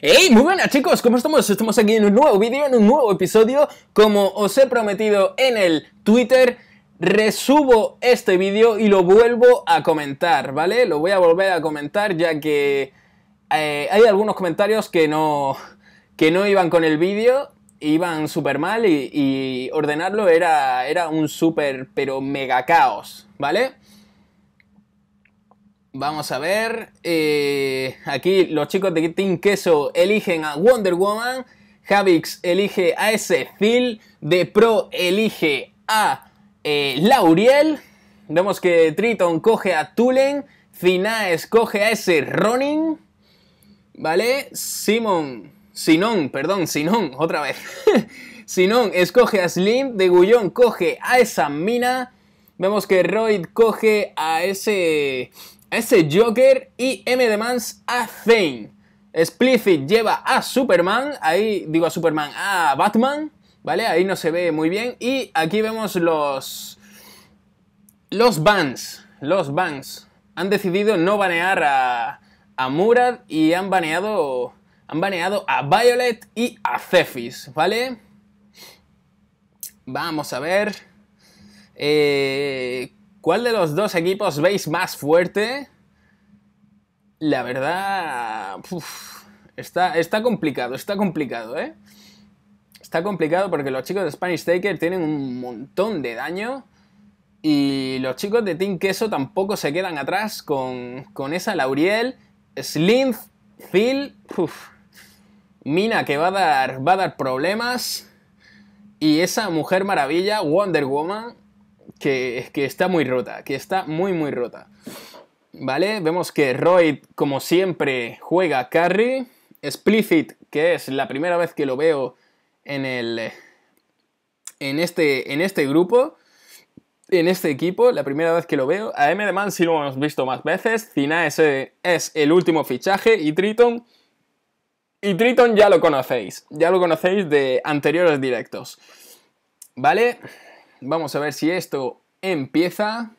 ¡Hey! Muy buenas chicos, ¿cómo estamos? Estamos aquí en un nuevo vídeo, en un nuevo episodio. Como os he prometido en el Twitter, resubo este vídeo y lo vuelvo a comentar, ¿vale? Lo voy a volver a comentar ya que eh, hay algunos comentarios que no, que no iban con el vídeo iban súper mal y, ordenarlo era, era un súper, pero mega caos, ¿vale? Vamos a ver. Eh, aquí los chicos de Team Queso eligen a Wonder Woman. Javix elige a ese Phil. De Pro elige a eh, Lauriel. Vemos que Triton coge a Tulen. fina coge a ese Ronin. ¿Vale? Simon Sinón, perdón, Sinón, otra vez. Sinón escoge a Slim, De Gullón coge a esa mina. Vemos que Royd coge a ese, a ese Joker y M. demands a Zane. Spliffit lleva a Superman, ahí digo a Superman, a Batman, ¿vale? Ahí no se ve muy bien. Y aquí vemos los. Los bans. Los bans. Han decidido no banear a, a Murad y han baneado han baneado a Violet y a Cephis, ¿vale? Vamos a ver. Eh, ¿Cuál de los dos equipos veis más fuerte? La verdad... está, está complicado, está complicado, ¿eh? Está complicado porque los chicos de Spanish Taker tienen un montón de daño. Y los chicos de Team Queso tampoco se quedan atrás con, con esa Lauriel, Slinth, Phil. Mina que va a dar, va a dar problemas. Y esa Mujer Maravilla, Wonder Woman, que, que está muy rota, que está muy, muy rota. ¿Vale? Vemos que Roy, como siempre, juega a Carrie. Explicit, que es la primera vez que lo veo en el. En este, en este grupo, en este equipo, la primera vez que lo veo. A M. de Man sí lo hemos visto más veces. Cina ese es el último fichaje. Y Triton y Triton ya lo conocéis, ya lo conocéis de anteriores directos. ¿Vale? Vamos a ver si esto empieza.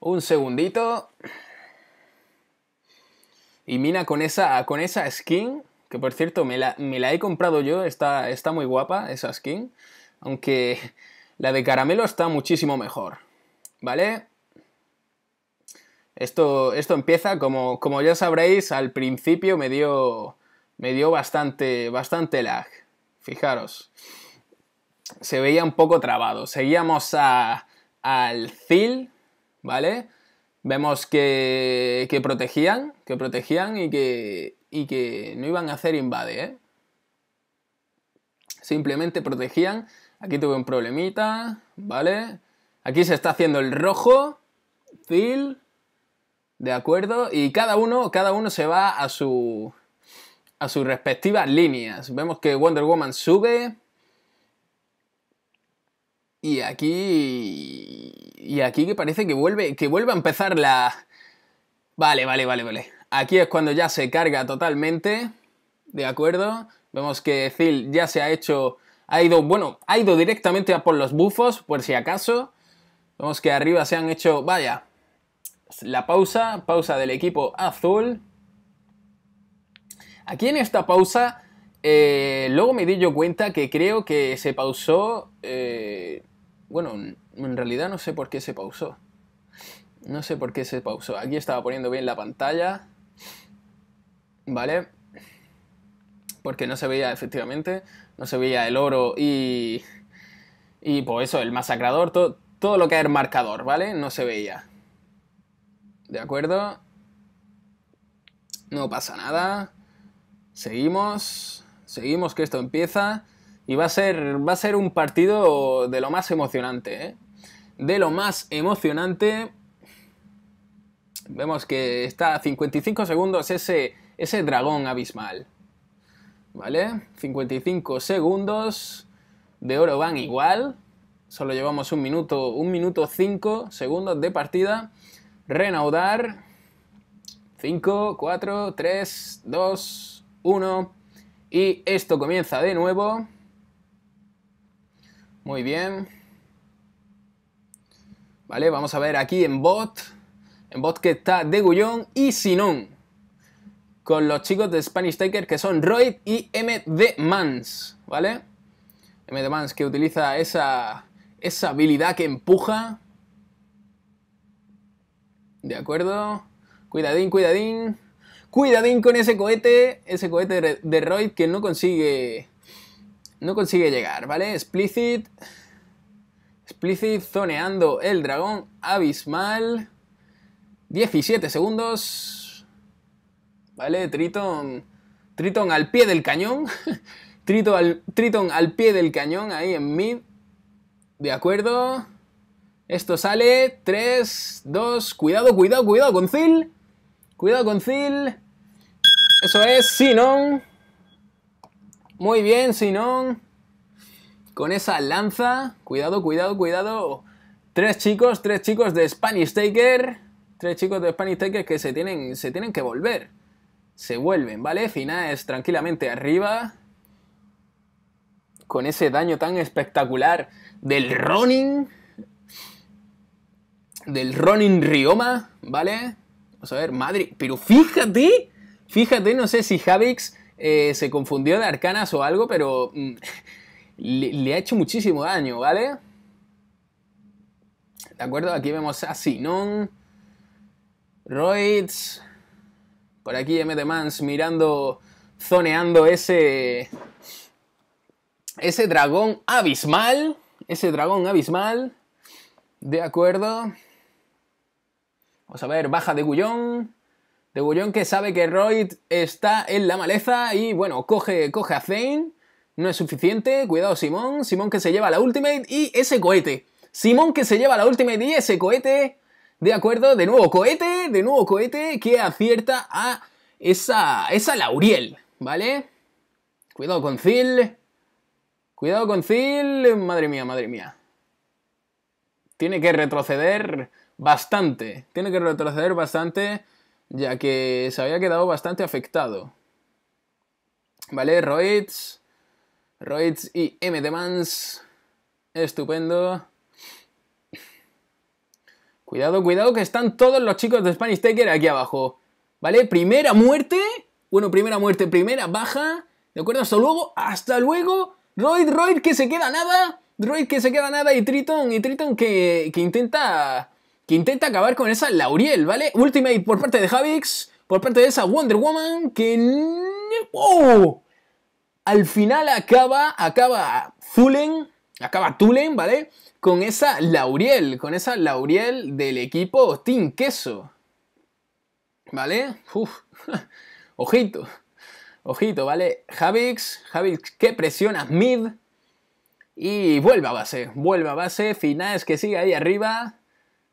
Un segundito. Y Mina con esa, con esa skin, que por cierto me la, he comprado yo, está, está muy guapa esa skin. Aunque la de caramelo está muchísimo mejor. ¿Vale? Esto, empieza, como, ya sabréis, al principio me dio, me dio bastante, bastante lag. Fijaros, se veía un poco trabado. Seguíamos a, al CIL, ¿vale? Vemos que, protegían, que protegían y que, que no iban a hacer invade, ¿eh? Simplemente protegían. Aquí tuve un problemita, ¿vale? Aquí se está haciendo el rojo, Zil, ¿De acuerdo? Y cada uno, cada uno se va a su. a sus respectivas líneas. Vemos que Wonder Woman sube. Y aquí. Y aquí que parece que vuelve. Que vuelve a empezar la. Vale, vale, vale, vale. Aquí es cuando ya se carga totalmente. ¿De acuerdo? Vemos que Phil ya se ha hecho. Ha ido. Bueno, ha ido directamente a por los bufos, por si acaso. Vemos que arriba se han hecho. Vaya, la pausa, pausa del equipo azul. Aquí en esta pausa, eh, luego me di yo cuenta que creo que se pausó, eh, bueno, en realidad no sé por qué se pausó. No sé por qué se pausó. Aquí estaba poniendo bien la pantalla. ¿Vale? Porque no se veía efectivamente. No se veía el oro y. Y por pues eso, el masacrador. todo lo que era el marcador, ¿vale? No se veía. ¿De acuerdo? No pasa nada. Seguimos. Seguimos que esto empieza. Y va a ser, va a ser un partido de lo más emocionante. ¿eh? De lo más emocionante. Vemos que está a 55 segundos ese, ese dragón abismal. ¿Vale? 55 segundos. De oro van igual. Solo llevamos un minuto, un minuto 5 segundos de partida. Renaudar, 5, 4, 3, 2, 1. Y esto comienza de nuevo. Muy bien. Vale, vamos a ver aquí en bot. En bot que está Degullón y Sinón. Con los chicos de Spanish Taker que son Roy y MD Mans. ¿Vale? MD Mans que utiliza esa, esa habilidad que empuja ¿De acuerdo? Cuidadín, cuidadín. Cuidadín con ese cohete, ese cohete de Roy que no consigue no consigue llegar, ¿vale? Explicit Explicit zoneando el dragón abismal. 17 segundos. ¿Vale? Triton Triton al pie del cañón. Triton al, Triton al pie del cañón ahí en mid. De acuerdo. Esto sale 3, 2, cuidado, cuidado, cuidado con Zil. Cuidado con Zil. Eso es, Sinon. Muy bien, Sinon. Con esa lanza. Cuidado, cuidado, cuidado. Tres chicos, tres chicos de Spanish Taker. Tres chicos de Spanish Taker que se tienen, se tienen que volver. Se vuelven, ¿vale? Finales tranquilamente arriba. Con ese daño tan espectacular del Ronin del Ronin Rioma, ¿vale? Vamos a ver, madre, pero fíjate, fíjate, no sé si Javix eh, se confundió de arcanas o algo, pero mm, le, ha hecho muchísimo daño, ¿vale? De acuerdo, aquí vemos a Sinon, Roids, por aquí MT Mans mirando, zoneando ese, ese dragón abismal, ese dragón abismal, de acuerdo. Vamos a ver, baja de Gullón. De Gullón que sabe que Roy está en la maleza y bueno, coge, coge a Zane. No es suficiente. Cuidado Simón. Simón que se lleva la ultimate y ese cohete. Simón que se lleva la ultimate y ese cohete. De acuerdo, de nuevo cohete, de nuevo cohete que acierta a esa, esa Lauriel, ¿vale? Cuidado con Zil. Cuidado con Zil. Madre mía, madre mía. Tiene que retroceder bastante, tiene que retroceder bastante, ya que se había quedado bastante afectado. Vale, Roids. Roids y M. Demans, estupendo. Cuidado, cuidado, que están todos los chicos de Spanish Taker aquí abajo. ¿Vale? Primera muerte. Bueno, primera muerte, primera baja. ¿De acuerdo? Hasta luego, hasta luego. Roid, Roid que se queda nada. ¡Roid, que se queda nada y Triton, y Triton que intenta que intenta acabar con esa Lauriel, ¿vale? Ultimate por parte de Javix, por parte de esa Wonder Woman, que... ¡Oh! Al final acaba, acaba Fulen, acaba Tulen, ¿vale? Con esa Lauriel, con esa Lauriel del equipo Team Queso. ¿Vale? Ojito. Ojito, ¿vale? Javix, Javix que presiona mid. Y vuelve a base, vuelve a base. Finales que sigue ahí arriba.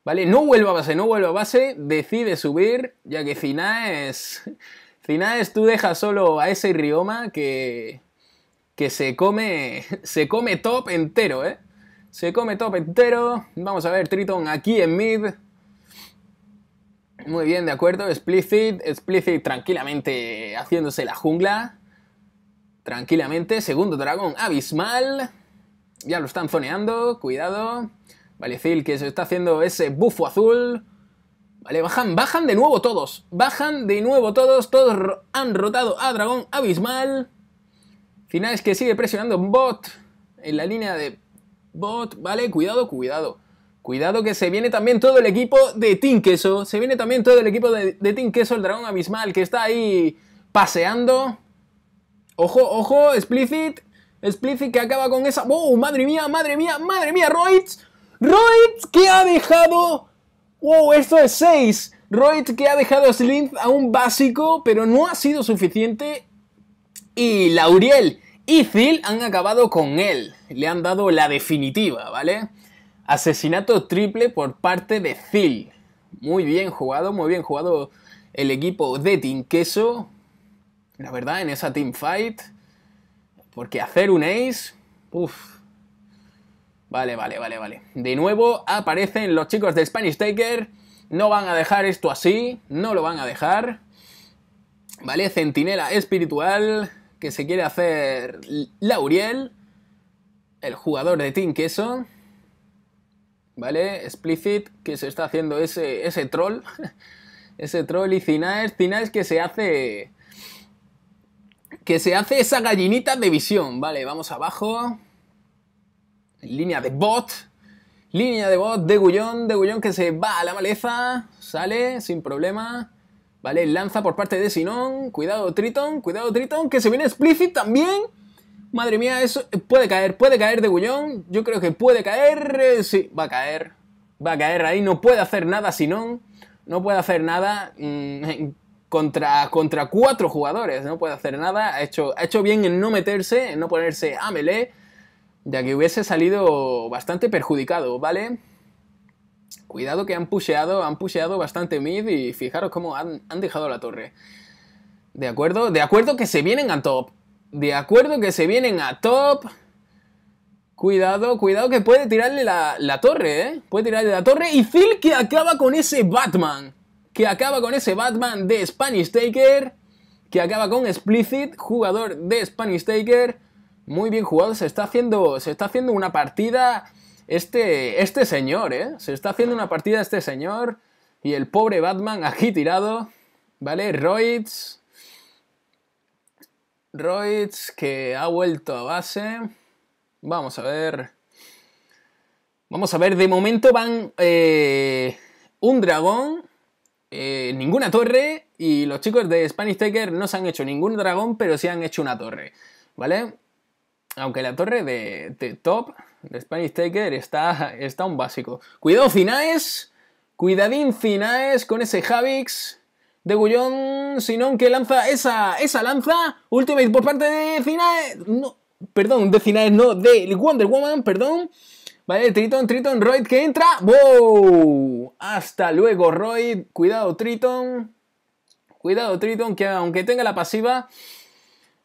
¿vale? No vuelva a base, no vuelva a base, decide subir, ya que Cinaes, es tú dejas solo a ese Rioma que, que se come, se come top entero, ¿eh? Se come top entero. Vamos a ver Triton aquí en mid. Muy bien, de acuerdo. Explicit, Explicit tranquilamente haciéndose la jungla. Tranquilamente. Segundo dragón abismal. Ya lo están zoneando. Cuidado. Vale, Zil, que se está haciendo ese bufo azul. Vale, bajan, bajan de nuevo todos. Bajan de nuevo todos. Todos han rotado a Dragón Abismal. final es que sigue presionando Bot. En la línea de Bot. Vale, cuidado, cuidado. Cuidado que se viene también todo el equipo de Team Queso. Se viene también todo el equipo de, de Team Queso, el Dragón Abismal, que está ahí paseando. Ojo, ojo, Explicit. Explicit que acaba con esa... ¡Wow! ¡Oh, ¡Madre mía, madre mía, madre mía! ¡Roids! Royce que ha dejado... ¡Wow! Esto es 6. ¡Roid que ha dejado a Slim a un básico, pero no ha sido suficiente. Y Lauriel y Phil han acabado con él. Le han dado la definitiva, ¿vale? Asesinato triple por parte de Phil. Muy bien jugado, muy bien jugado el equipo de Team Queso. La verdad, en esa team fight. Porque hacer un ace. Uff, Vale, vale, vale, vale. De nuevo aparecen los chicos de Spanish Taker. No van a dejar esto así, no lo van a dejar. Vale, centinela espiritual que se quiere hacer Lauriel, el jugador de Team Queso. ¿Vale? Explicit que se está haciendo ese, ese troll. ese troll y Cinaes. es que se hace. Que se hace esa gallinita de visión. Vale, vamos abajo. Línea de bot. Línea de bot de Gullón, de Gullón que se va a la maleza, sale sin problema. Vale, lanza por parte de Sinón. Cuidado Triton, cuidado Triton, que se viene Explicit también. Madre mía, eso puede caer, puede caer de Gullón. Yo creo que puede caer. Eh, sí, va a caer. Va a caer ahí. No puede hacer nada Sinón. No puede hacer nada mm, contra, contra cuatro jugadores. No puede hacer nada. Ha hecho, ha hecho bien en no meterse, en no ponerse a melee ya que hubiese salido bastante perjudicado, ¿vale? Cuidado que han pusheado, han pusheado bastante mid y fijaros cómo han, dejado la torre. ¿De acuerdo? De acuerdo que se vienen a top. De acuerdo que se vienen a top. Cuidado, cuidado que puede tirarle la, la torre, ¿eh? Puede tirarle la torre. Y Phil que acaba con ese Batman. Que acaba con ese Batman de Spanish Taker. Que acaba con Explicit, jugador de Spanish Taker. Muy bien jugado, se está haciendo, se está haciendo una partida este, este señor, ¿eh? Se está haciendo una partida este señor y el pobre Batman aquí tirado, ¿vale? Roids, Royds que ha vuelto a base. Vamos a ver. Vamos a ver, de momento van eh, un dragón, eh, ninguna torre y los chicos de Spanish Taker no se han hecho ningún dragón, pero sí han hecho una torre, ¿vale? Aunque la torre de, top, de Spanish Taker, está, está un básico. Cuidado Finaes, cuidadín Finaes con ese Javix de Gullón, Sinón que lanza esa, esa lanza, Ultimate por parte de Finaes, no, perdón, de Finaes, no, de Wonder Woman, perdón. Vale, Triton, Triton, Royd que entra. ¡Wow! Hasta luego, Royd. Cuidado, Triton. Cuidado, Triton, que aunque tenga la pasiva,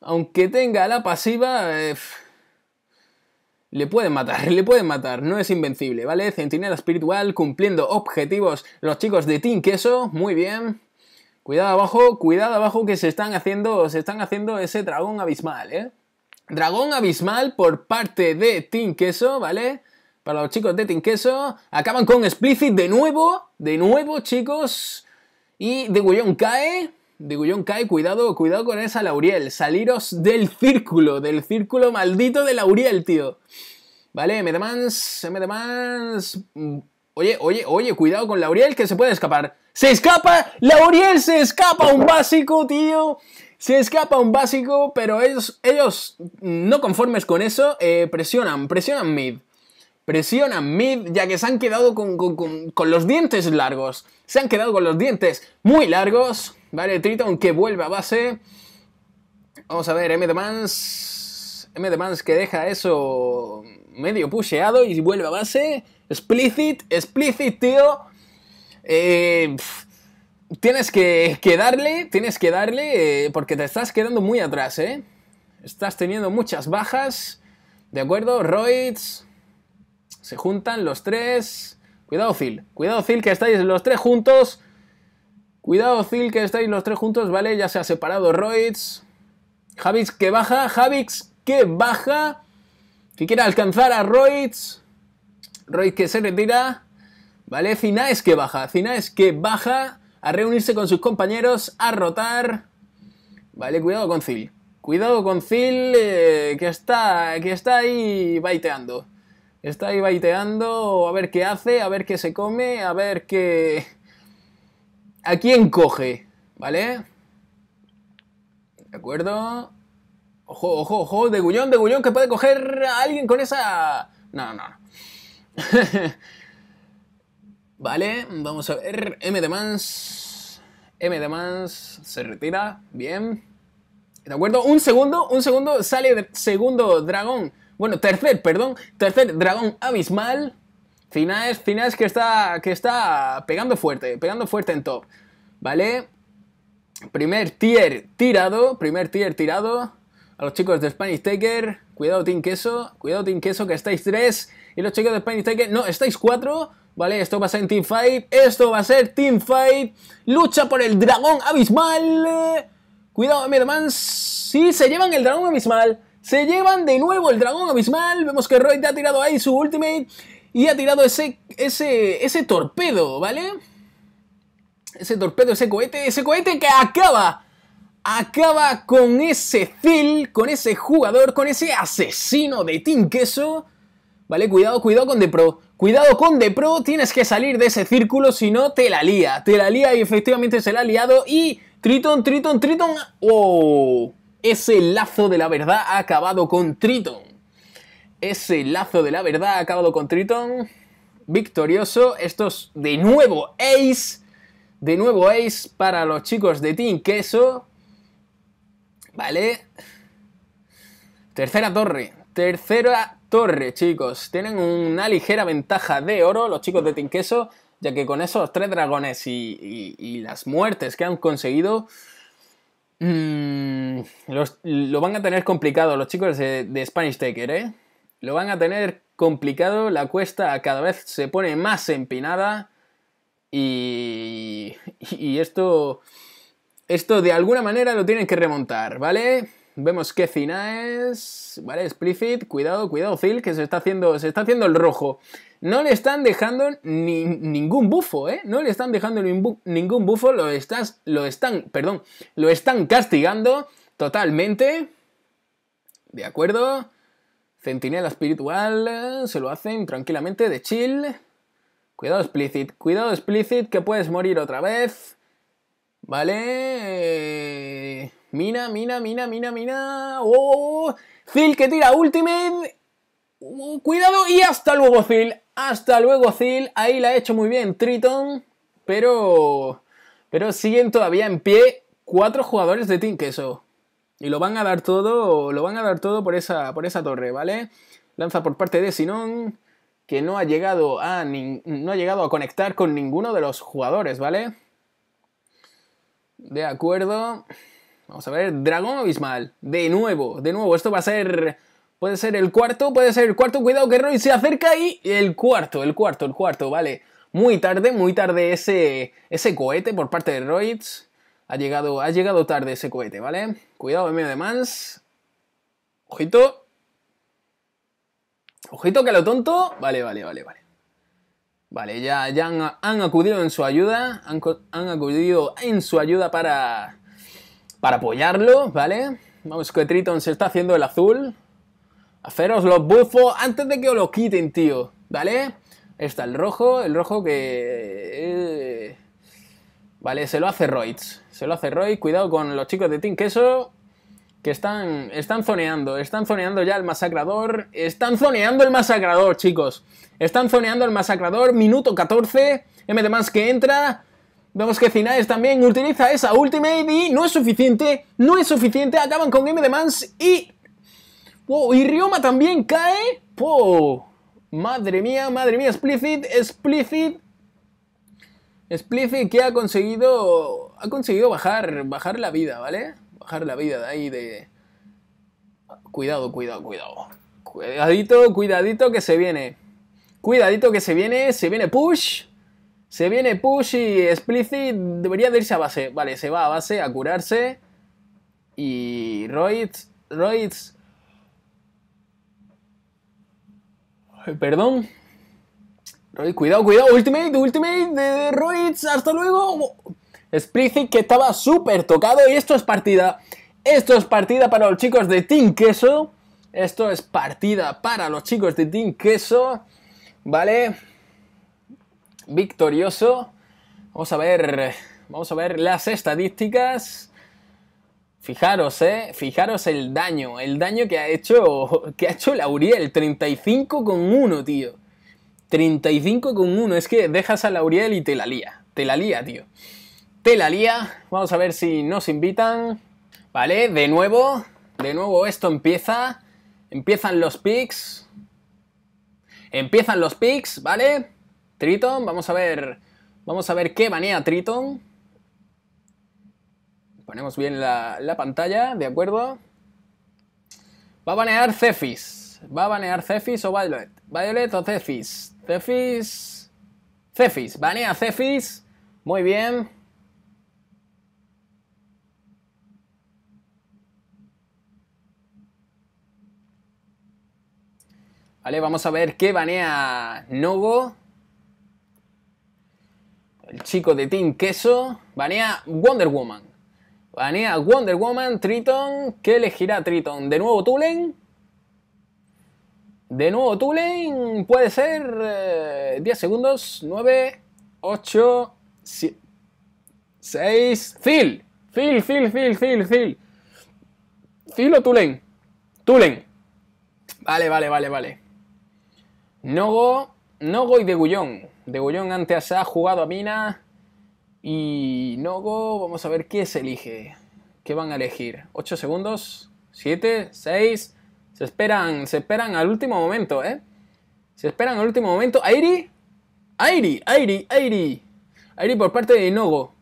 aunque tenga la pasiva, eh, le pueden matar, le pueden matar, no es invencible, ¿vale? Centinela espiritual cumpliendo objetivos los chicos de Team Queso, muy bien. Cuidado abajo, cuidado abajo que se están haciendo, se están haciendo ese dragón abismal, ¿eh? Dragón abismal por parte de Team Queso, ¿vale? Para los chicos de Team Queso, acaban con Explicit de nuevo, de nuevo chicos, y de Guillón cae, Digo un Kai, cuidado, cuidado con esa Lauriel. Saliros del círculo, del círculo maldito de Lauriel, tío. Vale, me demans, me demás, mm, Oye, oye, oye, cuidado con Lauriel que se puede escapar. ¡Se escapa! ¡Lauriel se escapa! ¡Un básico, tío! Se escapa un básico, pero ellos, ellos no conformes con eso, eh, presionan, presionan mid. Presionan mid, ya que se han quedado con, con los dientes largos. Se han quedado con los dientes muy largos. Vale, Triton que vuelve a base. Vamos a ver, M de Mans. M Mans que deja eso medio pusheado y vuelve a base. Explicit, explicit, tío. Eh, tienes que, darle, tienes que darle, eh, porque te estás quedando muy atrás, ¿eh? Estás teniendo muchas bajas. ¿De acuerdo? Roids. Se juntan los tres. Cuidado, Phil. Cuidado, Phil, que estáis los tres juntos. Cuidado, Zil, que estáis los tres juntos, ¿vale? Ya se ha separado Roids. Javix que baja, Javix que baja. Que quiere alcanzar a Roids. Roids que se retira. ¿Vale? Cinaes que baja, Cinaes que baja a reunirse con sus compañeros, a rotar. Vale, cuidado con Zil. Cuidado con Zil, eh, que, está, que está ahí baiteando. Está ahí baiteando, a ver qué hace, a ver qué se come, a ver qué a quién coge, ¿vale? ¿De acuerdo? Ojo, ojo, ojo, de Gullón, de Gullón, que puede coger a alguien con esa... No, no, no. vale, vamos a ver. M de Mans. M de Mans se retira. Bien. ¿De acuerdo? Un segundo, un segundo, sale segundo dragón. Bueno, tercer, perdón. Tercer dragón abismal final es que está, que está pegando fuerte, pegando fuerte en top, ¿vale? Primer tier tirado, primer tier tirado a los chicos de Spanish Taker. Cuidado, Team Queso, cuidado, Team Queso, que estáis tres. Y los chicos de Spanish Taker, no, estáis cuatro. Vale, esto va a ser en Team Fight, esto va a ser Team Fight. Lucha por el dragón abismal. Cuidado, mi hermano. Sí, se llevan el dragón abismal. Se llevan de nuevo el dragón abismal. Vemos que Roy ha tirado ahí su ultimate y ha tirado ese, ese, ese torpedo, ¿vale? Ese torpedo, ese cohete, ese cohete que acaba, acaba con ese Phil, con ese jugador, con ese asesino de Team Queso, ¿vale? Cuidado, cuidado con pro cuidado con pro tienes que salir de ese círculo, si no te la lía, te la lía y efectivamente se la ha liado y Triton, Triton, Triton, ¡oh! Ese lazo de la verdad ha acabado con Triton ese lazo de la verdad ha acabado con Triton. Victorioso. Estos de nuevo Ace. De nuevo Ace para los chicos de Team Queso. Vale. Tercera torre. Tercera torre, chicos. Tienen una ligera ventaja de oro los chicos de Team Queso. Ya que con esos tres dragones y, las muertes que han conseguido, mm, lo van a tener complicado los chicos de, de Spanish Taker, ¿eh? Lo van a tener complicado, la cuesta cada vez se pone más empinada y, y esto, esto de alguna manera lo tienen que remontar, ¿vale? Vemos qué finales es, ¿vale? split cuidado, cuidado Zil, que se está haciendo, se está haciendo el rojo. No le están dejando ni, ningún bufo, ¿eh? No le están dejando ningún bufo, lo, estás, lo están, perdón, lo están castigando totalmente. ¿De acuerdo? Centinela espiritual, eh, se lo hacen tranquilamente de chill. Cuidado explícit, cuidado explícit que puedes morir otra vez. Vale. Mina, mina, mina, mina, mina. ¡Oh! Zil que tira ultimate. Oh, cuidado y hasta luego Phil, Hasta luego Phil, Ahí la ha hecho muy bien Triton. Pero... Pero siguen todavía en pie cuatro jugadores de Team Queso. Y lo van a dar todo, lo van a dar todo por esa, por esa torre, ¿vale? Lanza por parte de Sinon que no ha llegado a no ha llegado a conectar con ninguno de los jugadores, ¿vale? De acuerdo. Vamos a ver, Dragón Abismal, de nuevo, de nuevo, esto va a ser puede ser el cuarto, puede ser el cuarto, cuidado que Roy se acerca y el cuarto, el cuarto, el cuarto, vale. Muy tarde, muy tarde ese, ese cohete por parte de Royce. Ha llegado, ha llegado tarde ese cohete, ¿vale? Cuidado en medio de Ojito. Ojito que lo tonto. Vale, vale, vale, vale. Vale, ya, ya han, acudido en su ayuda. Han, acudido en su ayuda para, para apoyarlo, ¿vale? Vamos, que Triton se está haciendo el azul. Haceros los bufos antes de que os lo quiten, tío. ¿Vale? Está el rojo, el rojo que... Eh, vale, se lo hace Roids. Se lo hace Roy. Cuidado con los chicos de Team Queso. Que están, están zoneando. Están zoneando ya el masacrador. Están zoneando el masacrador, chicos. Están zoneando el masacrador. Minuto 14. M más que entra. Vemos que Zinaes también utiliza esa ultimate y no es suficiente, no es suficiente, acaban con M de Mans y... Wow, y Ryoma también cae. Wow. Madre mía, madre mía, Explicit, Explicit Spliffy que ha conseguido. Ha conseguido bajar. Bajar la vida, ¿vale? Bajar la vida de ahí de. Cuidado, cuidado, cuidado. Cuidadito, cuidadito que se viene. Cuidadito que se viene. Se viene push. Se viene push y Spliffy debería de irse a base. Vale, se va a base a curarse. Y. Roids. Roids. Perdón, cuidado, cuidado. Ultimate, Ultimate de, Hasta luego. ¡Splicit que estaba súper tocado. Y esto es partida. Esto es partida para los chicos de Team Queso. Esto es partida para los chicos de Team Queso. Vale. Victorioso. Vamos a ver. Vamos a ver las estadísticas. Fijaros, eh, fijaros el daño, el daño que ha hecho, que ha hecho Lauriel, 35 con tío. 35 con 1. Es que dejas a Lauriel y te la lía. Te la lía, tío. Te la lía. Vamos a ver si nos invitan. Vale, de nuevo. De nuevo esto empieza. Empiezan los picks. Empiezan los picks, ¿vale? Triton, vamos a ver. Vamos a ver qué banea Triton. Ponemos bien la, pantalla, ¿de acuerdo? Va a banear Cephis, Va a banear Cephis o Violet. Violet o Cephis Cefis. Cefis, banea Cefis. Muy bien. Vale, vamos a ver qué banea Novo El chico de Team Queso. Banea Wonder Woman. Banea Wonder Woman, Triton. ¿Qué elegirá Triton? ¿De nuevo Tulen? De nuevo Tulen, puede ser 10 eh, segundos, 9, 8, 6, Phil, Phil, Phil, Phil, Phil, Phil. Phil o Tulen, Tulen, Vale, vale, vale, vale. Nogo, Nogo y Degullón. Degullón antes ha jugado a Mina. Y Nogo, vamos a ver qué se elige. ¿Qué van a elegir? ¿8 segundos? ¿7? ¿6? Se esperan, se esperan al último momento, ¿eh? Se esperan al último momento. Airi, Airi, Airi, Airi. Airi por parte de Inogo.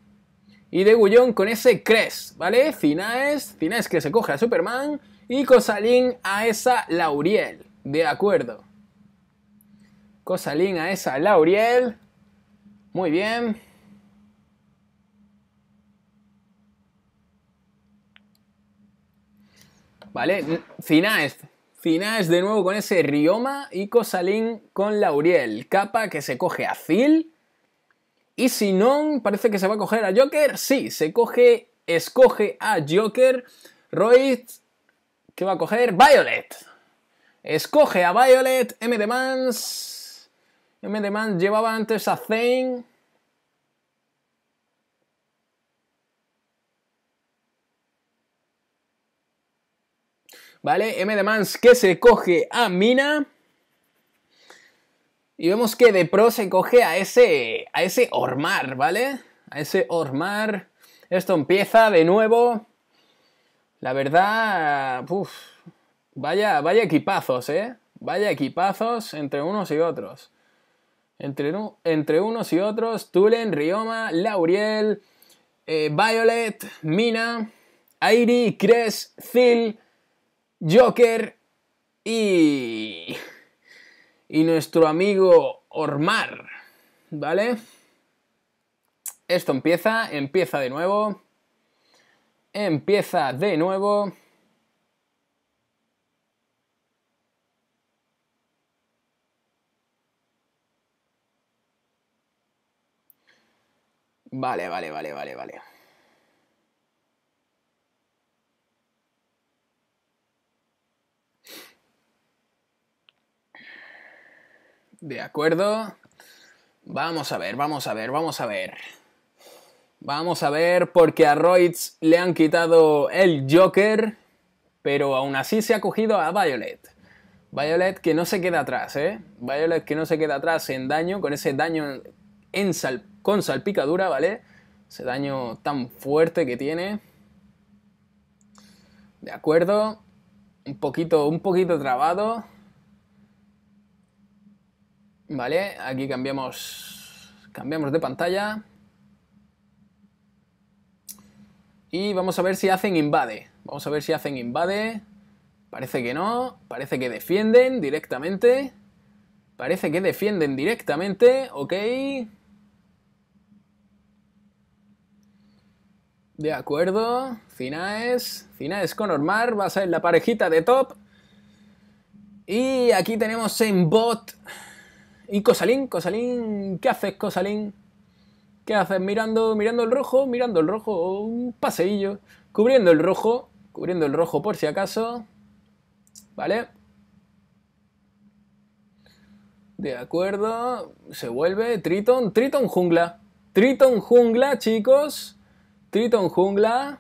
Y de Gullón con ese Cres, ¿vale? Finaes Finaes que se coge a Superman. Y Cosalín a esa Lauriel. De acuerdo. Cosalín a esa Lauriel. Muy bien. ¿Vale? final es de nuevo con ese Rioma y Cosalín con Lauriel. Capa que se coge a Phil. Y si no, parece que se va a coger a Joker. Sí, se coge, escoge a Joker. Royce, ¿qué va a coger? Violet. Escoge a Violet. M de Mans. M de Mans llevaba antes a Zane. ¿vale? M de que se coge a Mina. Y vemos que de pro se coge a ese, a ese Ormar, ¿vale? A ese Ormar. Esto empieza de nuevo. La verdad, vaya, vaya equipazos, ¿eh? Vaya equipazos entre unos y otros. Entre, entre unos y otros, Tulen, Rioma, Lauriel, eh, Violet, Mina, Airi, Cres, Zil, Joker y, y nuestro amigo Ormar, ¿vale? Esto empieza, empieza de nuevo, empieza de nuevo. Vale, vale, vale, vale, vale. ¿De acuerdo? Vamos a ver, vamos a ver, vamos a ver. Vamos a ver porque a Royce le han quitado el Joker, pero aún así se ha cogido a Violet. Violet que no se queda atrás, ¿eh? Violet que no se queda atrás en daño, con ese daño en sal con salpicadura, ¿vale? Ese daño tan fuerte que tiene. De acuerdo. Un poquito, un poquito trabado. Vale, aquí cambiamos, cambiamos de pantalla. Y vamos a ver si hacen invade. Vamos a ver si hacen invade. Parece que no. Parece que defienden directamente. Parece que defienden directamente. Ok. De acuerdo. Cinaes. Cinaes con Ormar. Va a ser la parejita de top. Y aquí tenemos en bot y Cosalín, Cosalín, ¿qué haces, Cosalín? ¿Qué haces? Mirando, mirando el rojo, mirando el rojo, un paseillo. Cubriendo el rojo, cubriendo el rojo por si acaso. ¿Vale? De acuerdo, se vuelve Triton, Triton jungla. Triton jungla, chicos. Triton jungla.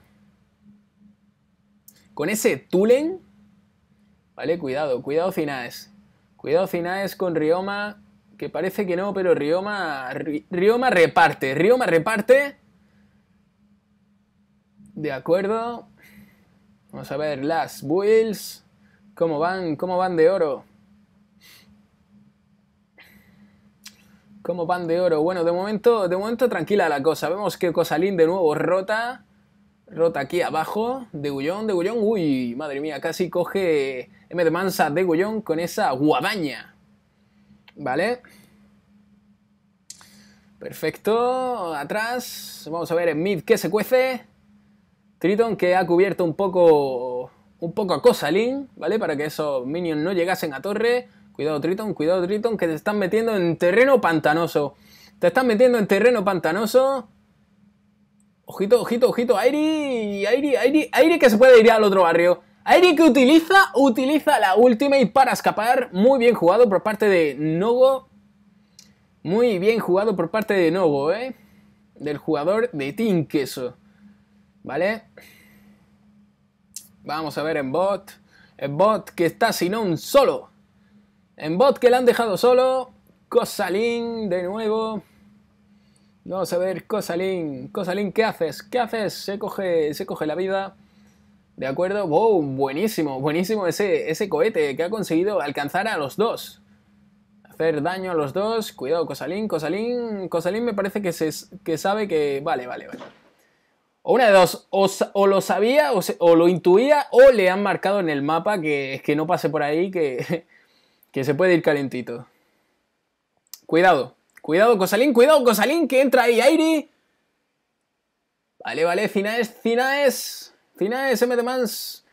Con ese Tulen. Vale, cuidado, cuidado Finaes. Cuidado Finaes con Rioma que parece que no, pero Rioma, Rioma reparte, Rioma reparte. De acuerdo. Vamos a ver las Bulls. ¿Cómo van? ¿Cómo van de oro? ¿Cómo van de oro? Bueno, de momento, de momento tranquila la cosa. Vemos que Cosalín de nuevo rota. Rota aquí abajo. De Gullón, de Gullón. Uy, madre mía, casi coge M de Mansa de Gullón con esa guadaña. ¿Vale? Perfecto. Atrás. Vamos a ver en mid que se cuece. Triton que ha cubierto un poco. Un poco a Cosalín, ¿vale? Para que esos minions no llegasen a torre. Cuidado, Triton, cuidado, Triton, que te están metiendo en terreno pantanoso. Te están metiendo en terreno pantanoso. Ojito, ojito, ojito. Airi, Airi, Airy, aire que se puede ir al otro barrio. Eric utiliza, utiliza la y para escapar. Muy bien jugado por parte de Nogo. Muy bien jugado por parte de Nogo, ¿eh? Del jugador de Team Queso. ¿Vale? Vamos a ver en bot. En bot que está sin un solo. En bot que le han dejado solo. Cosalín de nuevo. Vamos a ver, Cosalín. Cosalín, ¿qué haces? ¿Qué haces? Se coge, se coge la vida. ¿De acuerdo? ¡Wow! Buenísimo, buenísimo ese, ese cohete que ha conseguido alcanzar a los dos. Hacer daño a los dos. Cuidado, Cosalín, Cosalín. Cosalín me parece que, se, que sabe que... Vale, vale, vale. O una de dos, o, lo sabía, o, lo intuía, o le han marcado en el mapa que, que no pase por ahí, que, que se puede ir calentito. Cuidado, cuidado, Cosalín, cuidado, Cosalín, que entra ahí, Airi. Vale, vale, Cinaes, Cinaes. Finales, M de Mans.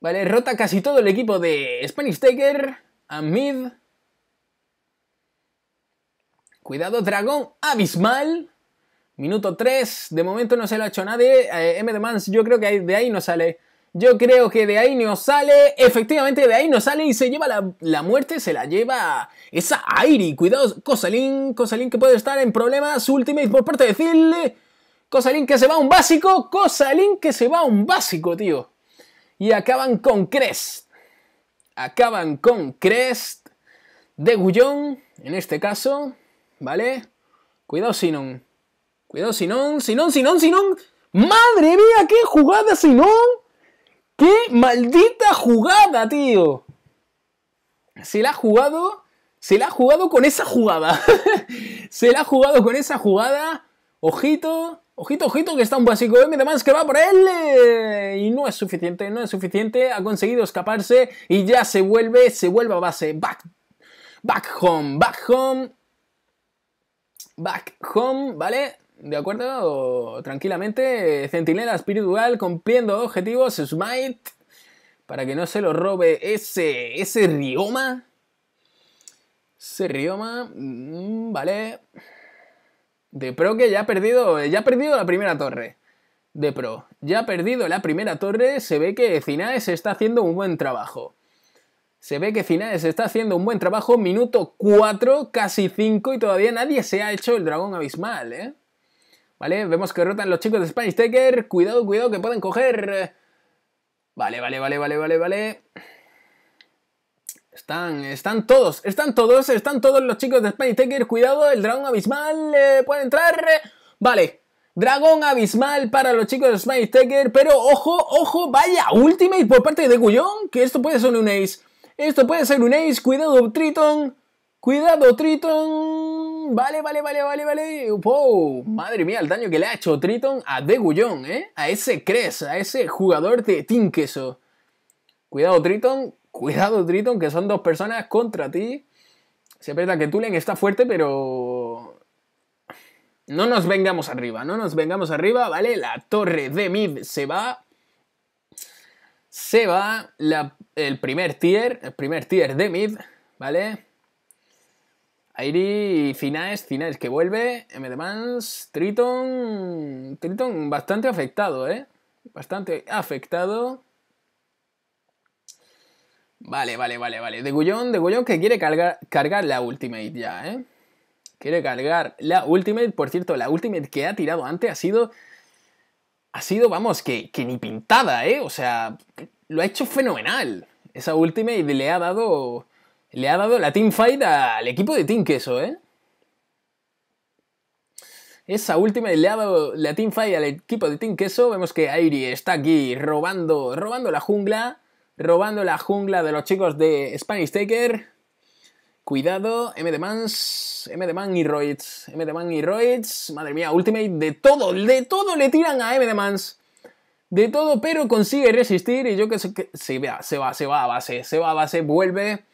Vale, rota casi todo el equipo de Spanish Taker, Amid. Cuidado, Dragón Abismal. Minuto 3. De momento no se lo ha hecho nadie. Eh, M de Mans, yo creo que de ahí no sale. Yo creo que de ahí no sale. Efectivamente, de ahí no sale y se lleva la, muerte. Se la lleva esa Airi. Cuidado, Cosalín, Cosalín que puede estar en problemas. Ultimate por parte de Cil. Cosalín que se va un básico, Cosalín que se va a un básico, tío. Y acaban con Crest. Acaban con Crest de Gullón, en este caso, ¿vale? Cuidado Sinon. Cuidado Sinon, Sinon, Sinon, Sinon. ¡Madre mía, qué jugada Sinon! ¡Qué maldita jugada, tío! Se la ha jugado, se la ha jugado con esa jugada. se la ha jugado con esa jugada. Ojito, Ojito, ojito, que está un básico ¿eh? M de más que va por él. Y no es suficiente, no es suficiente. Ha conseguido escaparse y ya se vuelve, se vuelve a base. Back, back home, back home. Back home, ¿vale? ¿De acuerdo? Tranquilamente. Centinela espiritual cumpliendo objetivos. Smite. Para que no se lo robe ese, ese rioma. Ese rioma. Mm, vale. De Pro que ya ha perdido, ya ha perdido la primera torre. De Pro, ya ha perdido la primera torre, se ve que se está haciendo un buen trabajo. Se ve que se está haciendo un buen trabajo, minuto 4, casi 5 y todavía nadie se ha hecho el dragón abismal, ¿eh? Vale, vemos que rotan los chicos de Spanish Taker, cuidado, cuidado que pueden coger... Vale, vale, vale, vale, vale, vale. Están, están todos, están todos, están todos los chicos de Space Taker. Cuidado, el dragón abismal eh, puede entrar. Vale, dragón abismal para los chicos de Space Taker. Pero ojo, ojo, vaya, ultimate por parte de Gullón. Que esto puede ser un ace. Esto puede ser un ace. Cuidado, Triton. Cuidado, Triton. Vale, vale, vale, vale, vale. Wow, madre mía, el daño que le ha hecho Triton a degullón ¿eh? A ese Cres, a ese jugador de Team Queso. Cuidado, Triton, Cuidado, Triton, que son dos personas contra ti. Se aprieta que Tulen está fuerte, pero. No nos vengamos arriba, no nos vengamos arriba, ¿vale? La torre de mid se va. Se va el primer tier, el primer tier de mid, ¿vale? Airi, Finaes, Finaes que vuelve, MDMans, Triton. Triton bastante afectado, ¿eh? Bastante afectado. Vale, vale, vale, vale. de de Degullón que quiere cargar, cargar la Ultimate ya, ¿eh? Quiere cargar la Ultimate. Por cierto, la Ultimate que ha tirado antes ha sido... Ha sido, vamos, que, ni pintada, ¿eh? O sea, lo ha hecho fenomenal. Esa Ultimate le ha dado... Le ha dado la teamfight al equipo de Team Queso, ¿eh? esa ultimate le ha dado la team fight al equipo de Team Queso. Vemos que Airi está aquí robando, robando la jungla robando la jungla de los chicos de Spanish Taker. Cuidado, M de M de y Roids, M de y Roids, madre mía, Ultimate, de todo, de todo le tiran a M de Mans. De todo, pero consigue resistir y yo que sé que se va, se va, se va a base, se va a base, vuelve,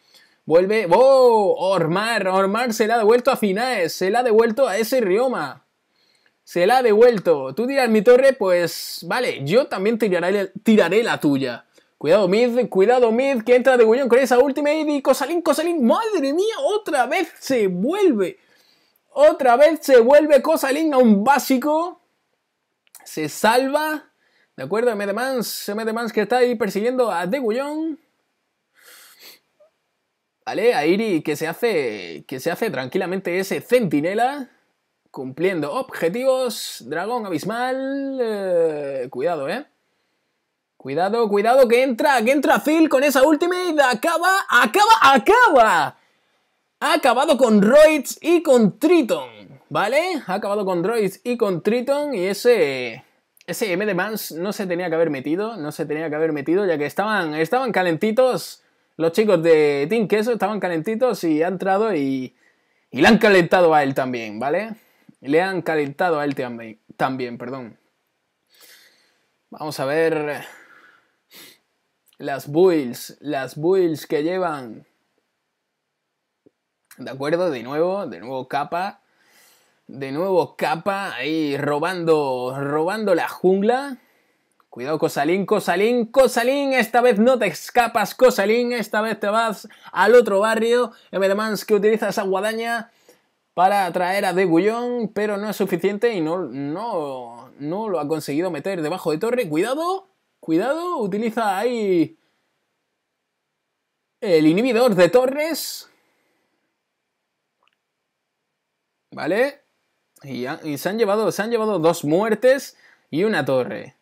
vuelve, ¡oh! Ormar, Ormar se la ha devuelto a Finaes, se la ha devuelto a ese Rioma. Se la ha devuelto. Tú tiras mi torre, pues vale, yo también tiraré la tuya. Cuidado mid, cuidado mid, que entra de con esa ultimate y Cosalín, Cosalín, madre mía, otra vez se vuelve. Otra vez se vuelve Cosalín a un básico. Se salva. ¿De acuerdo? Medemans, Medemans que está ahí persiguiendo a De ¿Vale? A Iri que se hace, que se hace tranquilamente ese centinela. Cumpliendo objetivos. Dragón abismal. Eh, cuidado, ¿eh? Cuidado, cuidado, que entra, que entra Phil con esa ultimate. Acaba, acaba, acaba. Ha acabado con Roids y con Triton, ¿vale? Ha acabado con Droids y con Triton y ese... Ese M de Mans no se tenía que haber metido, no se tenía que haber metido, ya que estaban, estaban calentitos. Los chicos de Team Queso estaban calentitos y ha entrado y, y le han calentado a él también, ¿vale? Le han calentado a él también perdón. Vamos a ver las bulls las bulls que llevan. ¿De acuerdo? De nuevo, de nuevo capa. De nuevo capa ahí robando, robando la jungla. Cuidado, Cosalín, Cosalín, Cosalín, esta vez no te escapas, Cosalín, esta vez te vas al otro barrio. mans que utiliza esa guadaña para atraer a Degullón, pero no es suficiente y no, no, no lo ha conseguido meter debajo de torre. Cuidado, Cuidado, utiliza ahí el inhibidor de Torres. ¿Vale? Y, se, han llevado, han llevado dos muertes y una torre.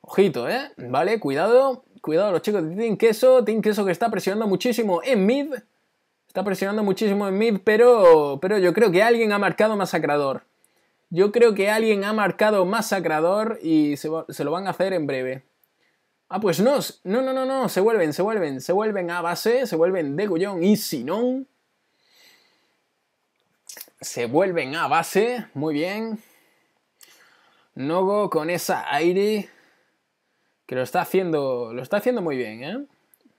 Ojito, ¿eh? ¿Vale? Cuidado. Cuidado los chicos de Team Queso. Team Queso que está presionando muchísimo en mid. Está presionando muchísimo en mid, pero, pero yo creo que alguien ha marcado masacrador. Yo creo que alguien ha marcado masacrador y se lo van a hacer en breve. Ah, pues no, no, no, no, no, se vuelven, se vuelven, se vuelven a base, se vuelven de Gullón y Sinón. Se vuelven a base, muy bien. Nogo con esa aire que lo está haciendo, lo está haciendo muy bien, ¿eh?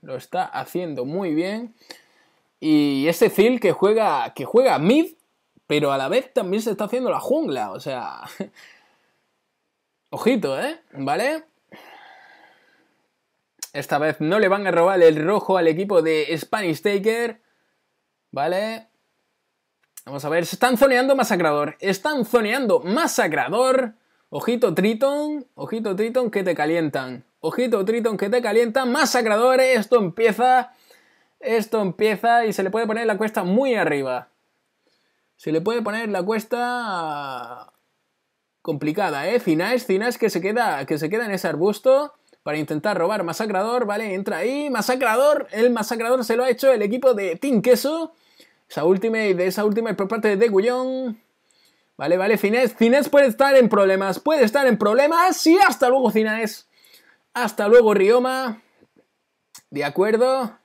Lo está haciendo muy bien. Y ese Zil que juega, que juega mid, pero a la vez también se está haciendo la jungla, o sea... Ojito, ¿eh? ¿Vale? Esta vez no le van a robar el rojo al equipo de Spanish Taker. ¿Vale? Vamos a ver, se están zoneando masacrador. Están zoneando masacrador. Ojito Triton, ojito Triton que te calientan. Ojito Triton que te calientan. Masacrador, esto empieza. Esto empieza y se le puede poner la cuesta muy arriba. Se le puede poner la cuesta complicada, ¿eh? Finais, es que se queda, que se queda en ese arbusto para intentar robar Masacrador, ¿vale? Entra ahí, Masacrador, el Masacrador se lo ha hecho el equipo de Team Queso. Esa última y de esa última por parte de Degullón. Vale, vale, Cines. Cines puede estar en problemas, puede estar en problemas. Y hasta luego, Cines. Hasta luego, Rioma. De acuerdo.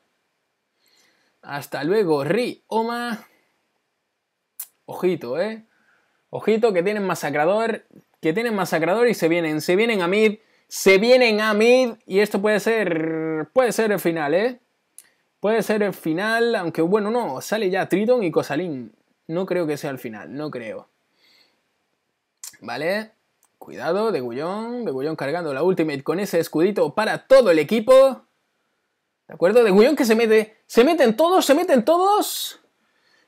Hasta luego, Rioma. Ojito, eh. Ojito que tienen masacrador. Que tienen masacrador y se vienen. Se vienen a mid. Se vienen a mid y esto puede ser, puede ser el final, ¿eh? Puede ser el final, aunque bueno, no, sale ya Triton y Cosalín. No creo que sea el final, no creo. ¿Vale? Cuidado, de Degullón cargando la ultimate con ese escudito para todo el equipo. ¿De acuerdo? Degullón que se mete, se meten todos, se meten todos.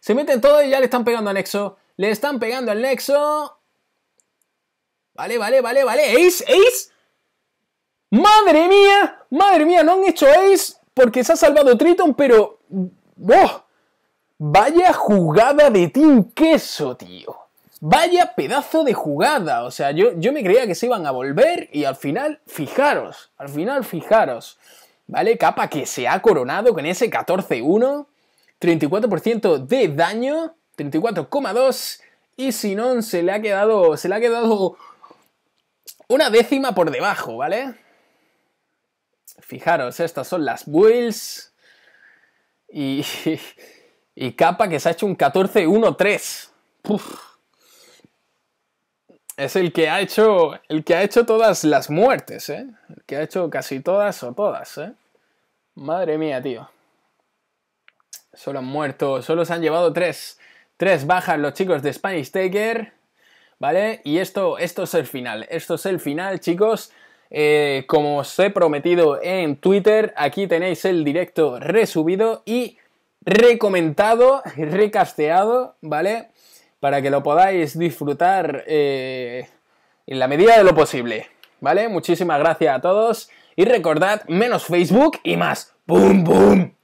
Se meten todos y ya le están pegando al Nexo. Le están pegando al Nexo. Vale, vale, vale, vale. Ace, Ace. Madre mía, madre mía, no han hecho ace porque se ha salvado Triton, pero... ¡Oh! Vaya jugada de Team Queso, tío. Vaya pedazo de jugada. O sea, yo, yo me creía que se iban a volver y al final, fijaros, al final, fijaros. ¿Vale? Capa que se ha coronado con ese 14-1, 34% de daño, 34,2. Y Sinon se le ha quedado, se le ha quedado una décima por debajo, ¿vale? Fijaros, estas son las Bulls. Y, y Capa que se ha hecho un 14-1-3. Es el que ha hecho. El que ha hecho todas las muertes, ¿eh? El que ha hecho casi todas o todas, ¿eh? Madre mía, tío. Solo han muerto. Solo se han llevado tres. Tres bajas los chicos de Spanish Taker. ¿Vale? Y esto, esto es el final. Esto es el final, chicos. Eh, como os he prometido en Twitter, aquí tenéis el directo resubido y recomendado, recasteado, ¿vale? Para que lo podáis disfrutar eh, en la medida de lo posible, ¿vale? Muchísimas gracias a todos y recordad, menos Facebook y más. ¡Bum, bum!